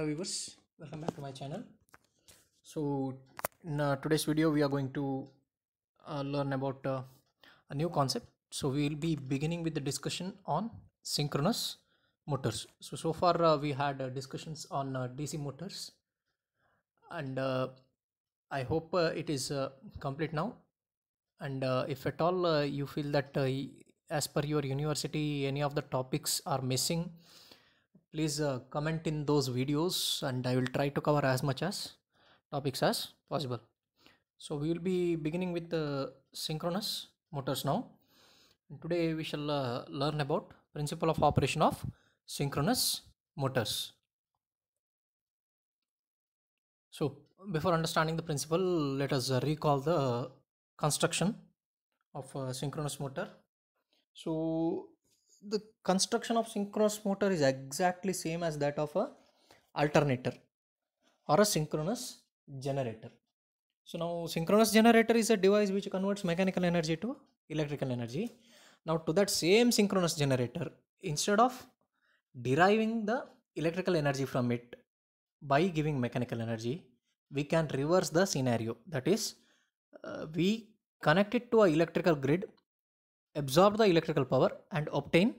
hello viewers welcome back to my channel so in uh, today's video we are going to uh, learn about uh, a new concept so we will be beginning with the discussion on synchronous motors so so far uh, we had uh, discussions on uh, dc motors and i hope it is complete now and if at all you feel that as per your university any of the topics are missing please uh, comment in those videos and I will try to cover as much as topics as possible. So we will be beginning with the synchronous motors now. And today we shall uh, learn about principle of operation of synchronous motors. So before understanding the principle, let us uh, recall the construction of synchronous motor. So the construction of synchronous motor is exactly same as that of a alternator or a synchronous generator. So now synchronous generator is a device which converts mechanical energy to electrical energy. Now to that same synchronous generator, instead of deriving the electrical energy from it by giving mechanical energy, we can reverse the scenario. That is, uh, we connect it to a electrical grid absorb the electrical power and obtain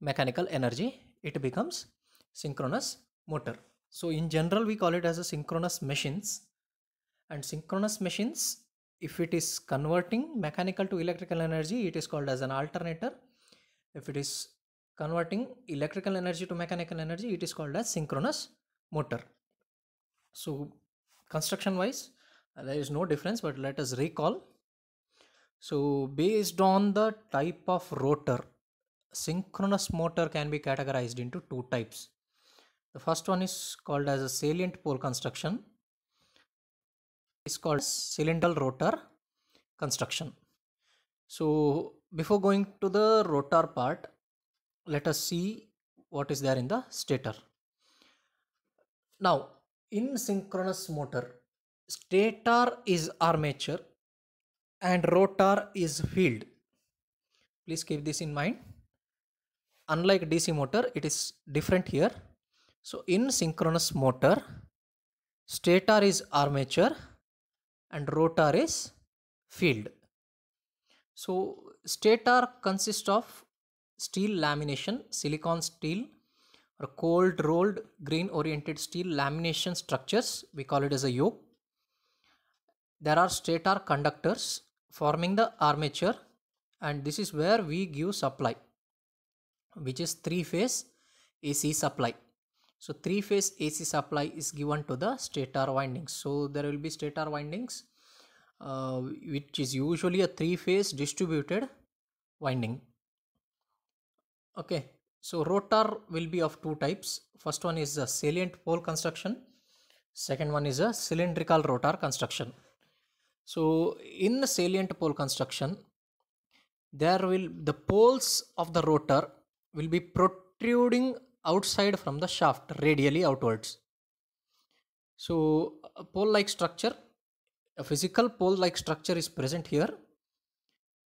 mechanical energy it becomes synchronous motor so in general we call it as a synchronous machines and synchronous machines if it is converting mechanical to electrical energy it is called as an alternator if it is converting electrical energy to mechanical energy it is called as synchronous motor so construction wise there is no difference but let us recall so based on the type of rotor, synchronous motor can be categorized into two types. The first one is called as a salient pole construction. It's called cylindrical rotor construction. So before going to the rotor part, let us see what is there in the stator. Now in synchronous motor, stator is armature and rotor is filled please keep this in mind unlike dc motor it is different here so in synchronous motor stator is armature and rotor is field so stator consists of steel lamination silicon steel or cold rolled grain oriented steel lamination structures we call it as a yoke there are stator conductors forming the armature and this is where we give supply which is three phase AC supply. So three phase AC supply is given to the stator windings. So there will be stator windings uh, which is usually a three phase distributed winding. Okay. So rotor will be of two types. First one is a salient pole construction. Second one is a cylindrical rotor construction. So in the salient pole construction, there will the poles of the rotor will be protruding outside from the shaft radially outwards. So a pole-like structure, a physical pole-like structure is present here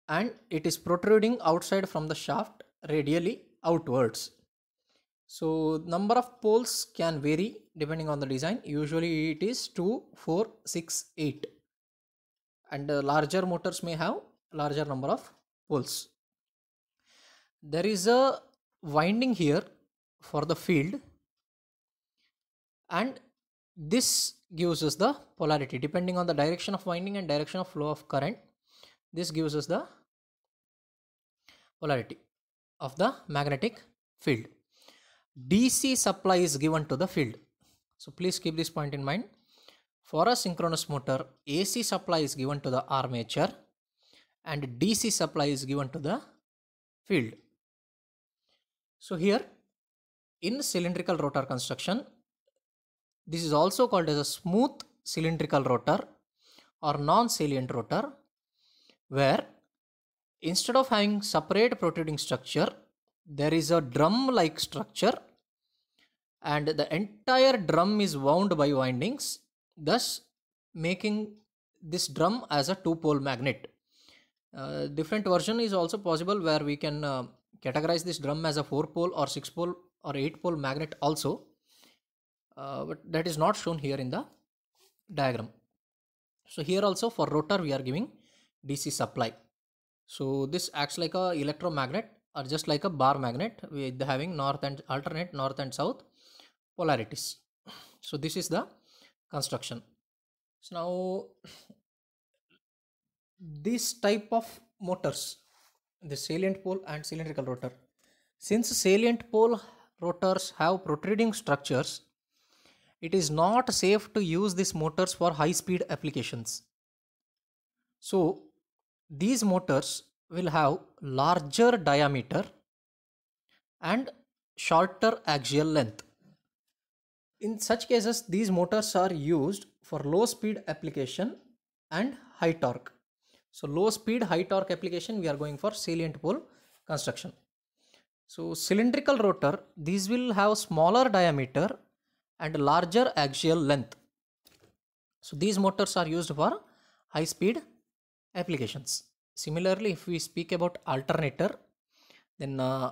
and it is protruding outside from the shaft radially outwards. So number of poles can vary depending on the design. Usually it is 2, 4, 6, 8 and uh, larger motors may have larger number of poles there is a winding here for the field and this gives us the polarity depending on the direction of winding and direction of flow of current this gives us the polarity of the magnetic field dc supply is given to the field so please keep this point in mind for a synchronous motor, AC supply is given to the armature and DC supply is given to the field. So here in cylindrical rotor construction, this is also called as a smooth cylindrical rotor or non-salient rotor where instead of having separate protruding structure, there is a drum-like structure and the entire drum is wound by windings thus making this drum as a two pole magnet uh, different version is also possible where we can uh, categorize this drum as a four pole or six pole or eight pole magnet also uh, but that is not shown here in the diagram so here also for rotor we are giving dc supply so this acts like a electromagnet or just like a bar magnet with having north and alternate north and south polarities so this is the construction so now this type of motors the salient pole and cylindrical rotor since salient pole rotors have protruding structures it is not safe to use these motors for high speed applications so these motors will have larger diameter and shorter axial length in such cases, these motors are used for low speed application and high torque. So low speed, high torque application, we are going for salient pole construction. So cylindrical rotor, these will have smaller diameter and larger axial length. So these motors are used for high speed applications. Similarly, if we speak about alternator, then uh,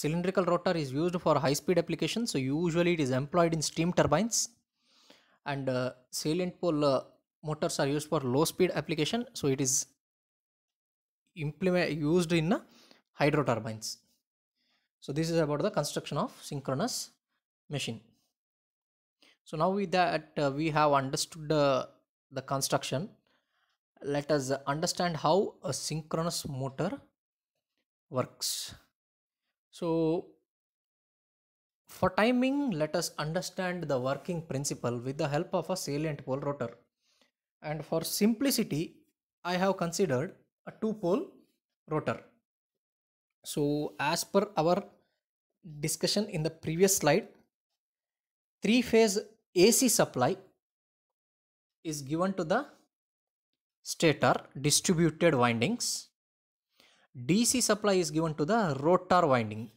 cylindrical rotor is used for high speed application so usually it is employed in steam turbines and uh, salient pole uh, motors are used for low speed application so it is implement used in uh, hydro turbines so this is about the construction of synchronous machine so now with that uh, we have understood uh, the construction let us understand how a synchronous motor works so for timing, let us understand the working principle with the help of a salient pole rotor. And for simplicity, I have considered a two pole rotor. So as per our discussion in the previous slide, three phase AC supply is given to the stator distributed windings DC supply is given to the rotor winding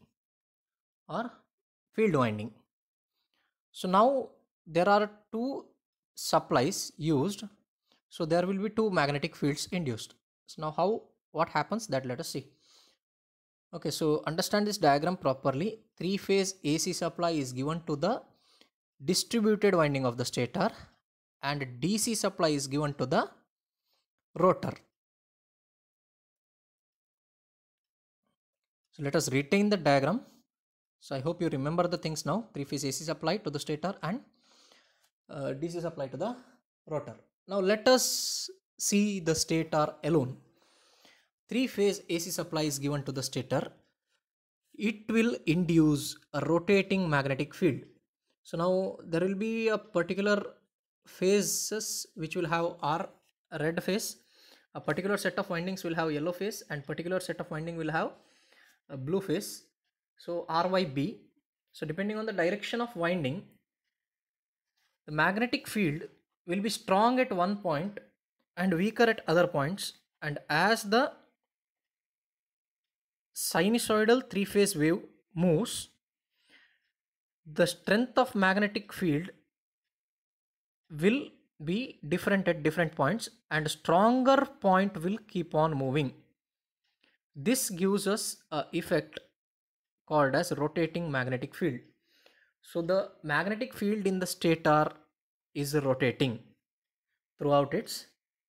or field winding. So now there are two supplies used. So there will be two magnetic fields induced. So now how what happens that let us see. Okay, so understand this diagram properly. Three phase AC supply is given to the distributed winding of the stator and DC supply is given to the rotor. So let us retain the diagram. So I hope you remember the things now. Three phase AC is applied to the stator and uh, DC is applied to the rotor. Now let us see the stator alone. Three phase AC supply is given to the stator. It will induce a rotating magnetic field. So now there will be a particular phases which will have R red phase. A particular set of windings will have yellow phase and particular set of winding will have blue phase so ryb so depending on the direction of winding the magnetic field will be strong at one point and weaker at other points and as the sinusoidal three phase wave moves the strength of magnetic field will be different at different points and stronger point will keep on moving this gives us an effect called as rotating magnetic field. So the magnetic field in the stator is rotating throughout its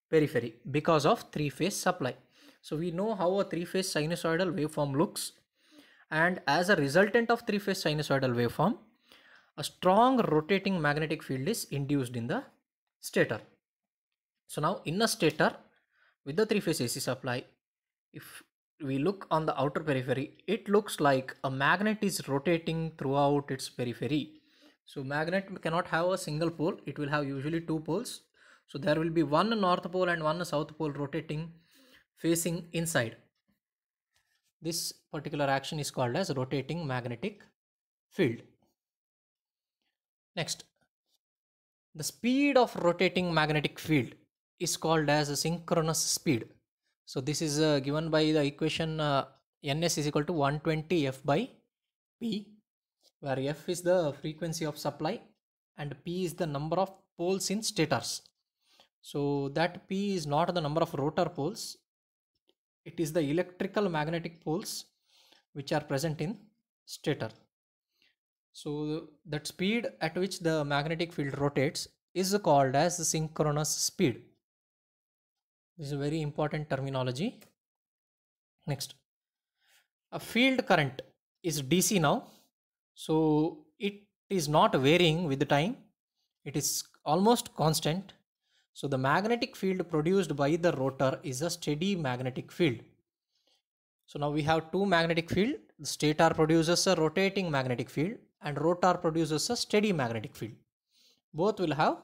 periphery because of three phase supply. So we know how a three phase sinusoidal waveform looks and as a resultant of three phase sinusoidal waveform a strong rotating magnetic field is induced in the stator. So now in a stator with the three phase AC supply if we look on the outer periphery, it looks like a magnet is rotating throughout its periphery. So magnet cannot have a single pole, it will have usually two poles. So there will be one north pole and one south pole rotating facing inside. This particular action is called as rotating magnetic field. Next, the speed of rotating magnetic field is called as synchronous speed. So this is uh, given by the equation uh, ns is equal to 120 f by p where f is the frequency of supply and p is the number of poles in stators. So that p is not the number of rotor poles. It is the electrical magnetic poles which are present in stator. So that speed at which the magnetic field rotates is called as synchronous speed this is a very important terminology next a field current is dc now so it is not varying with the time it is almost constant so the magnetic field produced by the rotor is a steady magnetic field so now we have two magnetic field the stator produces a rotating magnetic field and rotor produces a steady magnetic field both will have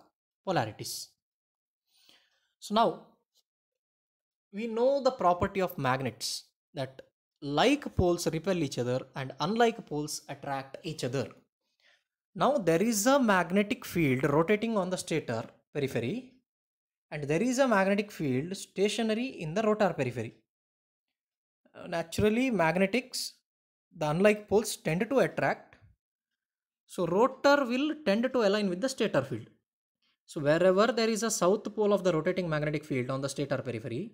polarities so now we know the property of magnets that like poles repel each other and unlike poles attract each other. Now there is a magnetic field rotating on the stator periphery and there is a magnetic field stationary in the rotor periphery. Uh, naturally magnetics, the unlike poles tend to attract. So rotor will tend to align with the stator field. So wherever there is a south pole of the rotating magnetic field on the stator periphery,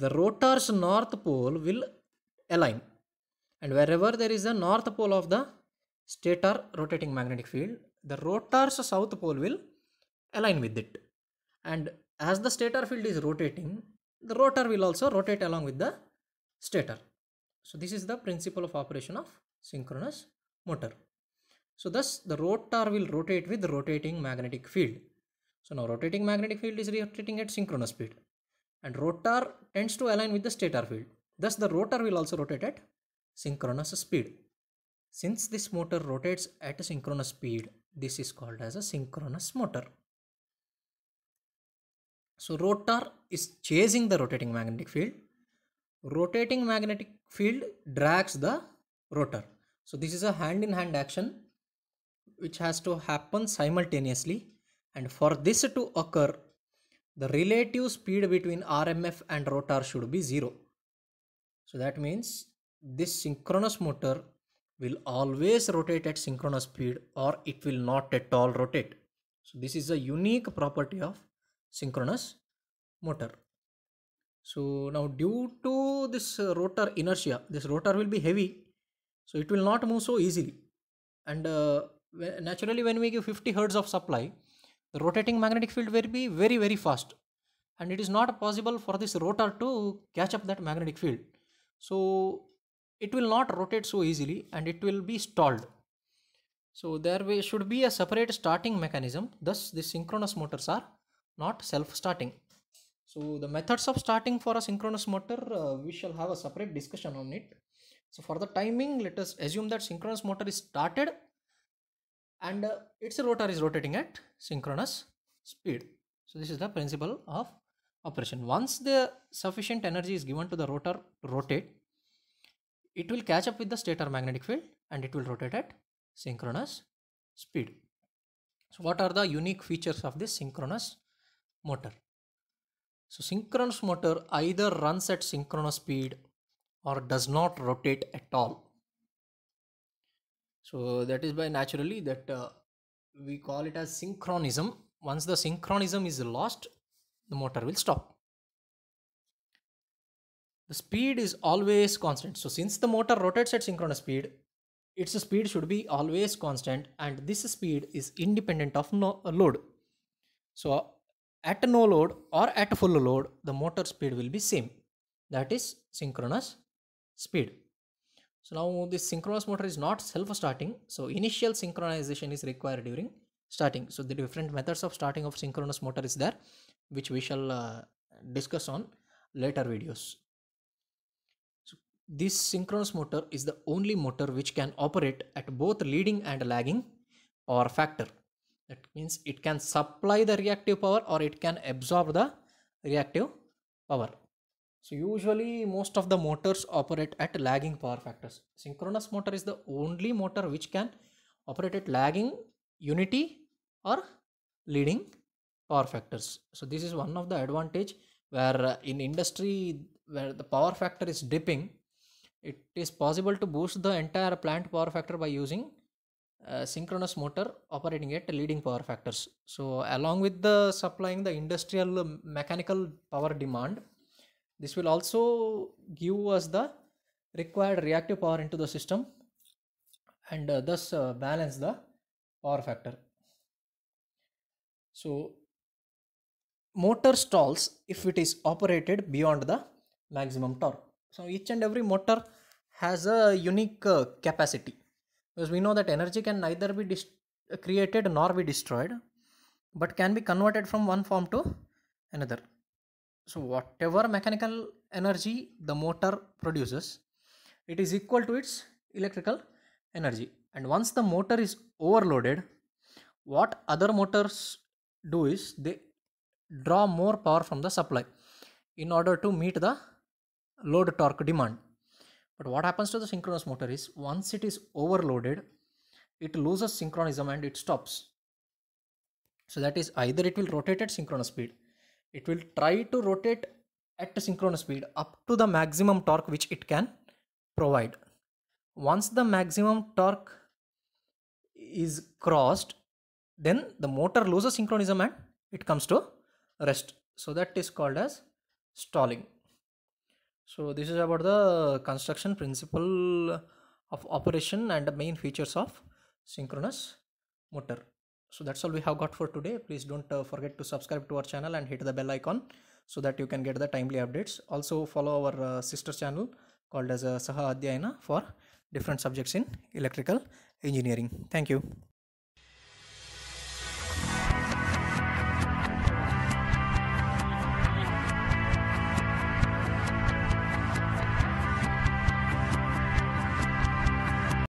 the rotor's north pole will align and wherever there is a north pole of the stator rotating magnetic field the rotor's south pole will align with it and as the stator field is rotating the rotor will also rotate along with the stator so this is the principle of operation of synchronous motor so thus the rotor will rotate with rotating magnetic field so now rotating magnetic field is rotating at synchronous speed and rotor tends to align with the stator field. Thus the rotor will also rotate at synchronous speed. Since this motor rotates at a synchronous speed, this is called as a synchronous motor. So rotor is chasing the rotating magnetic field. Rotating magnetic field drags the rotor. So this is a hand in hand action which has to happen simultaneously and for this to occur the relative speed between RMF and rotor should be 0. So that means this synchronous motor will always rotate at synchronous speed or it will not at all rotate. So this is a unique property of synchronous motor. So now due to this rotor inertia, this rotor will be heavy. So it will not move so easily. And uh, naturally when we give 50 hertz of supply, the rotating magnetic field will be very very fast and it is not possible for this rotor to catch up that magnetic field so it will not rotate so easily and it will be stalled so there should be a separate starting mechanism thus the synchronous motors are not self starting so the methods of starting for a synchronous motor uh, we shall have a separate discussion on it so for the timing let us assume that synchronous motor is started and uh, its rotor is rotating at synchronous speed. So this is the principle of operation. Once the sufficient energy is given to the rotor to rotate, it will catch up with the stator magnetic field and it will rotate at synchronous speed. So what are the unique features of this synchronous motor? So synchronous motor either runs at synchronous speed or does not rotate at all so that is by naturally that uh, we call it as synchronism once the synchronism is lost the motor will stop the speed is always constant so since the motor rotates at synchronous speed its speed should be always constant and this speed is independent of no uh, load so at no load or at full load the motor speed will be same that is synchronous speed so now the synchronous motor is not self-starting. So initial synchronization is required during starting. So the different methods of starting of synchronous motor is there, which we shall uh, discuss on later videos. So this synchronous motor is the only motor which can operate at both leading and lagging or factor. That means it can supply the reactive power or it can absorb the reactive power so usually most of the motors operate at lagging power factors. Synchronous motor is the only motor which can operate at lagging unity or leading power factors. So this is one of the advantage where uh, in industry where the power factor is dipping, it is possible to boost the entire plant power factor by using uh, synchronous motor operating at leading power factors. So along with the supplying the industrial uh, mechanical power demand, this will also give us the required reactive power into the system and uh, thus uh, balance the power factor so motor stalls if it is operated beyond the maximum torque so each and every motor has a unique uh, capacity because we know that energy can neither be created nor be destroyed but can be converted from one form to another so whatever mechanical energy the motor produces it is equal to its electrical energy and once the motor is overloaded what other motors do is they draw more power from the supply in order to meet the load torque demand but what happens to the synchronous motor is once it is overloaded it loses synchronism and it stops so that is either it will rotate at synchronous speed it will try to rotate at a synchronous speed up to the maximum torque which it can provide once the maximum torque is crossed then the motor loses synchronism and it comes to rest so that is called as stalling so this is about the construction principle of operation and the main features of synchronous motor so that's all we have got for today please don't uh, forget to subscribe to our channel and hit the bell icon so that you can get the timely updates also follow our uh, sister channel called as uh, saha adhyayana for different subjects in electrical engineering thank you